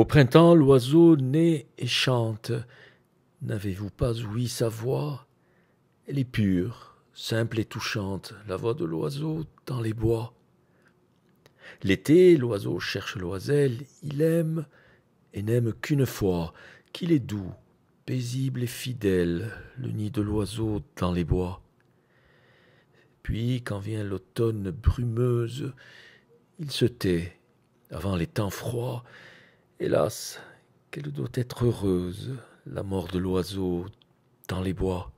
Au printemps, l'oiseau naît et chante. N'avez-vous pas ouï sa voix Elle est pure, simple et touchante, la voix de l'oiseau dans les bois. L'été, l'oiseau cherche l'oiselle, il aime et n'aime qu'une fois, qu'il est doux, paisible et fidèle, le nid de l'oiseau dans les bois. Puis, quand vient l'automne brumeuse, il se tait, avant les temps froids, Hélas, qu'elle doit être heureuse, la mort de l'oiseau dans les bois.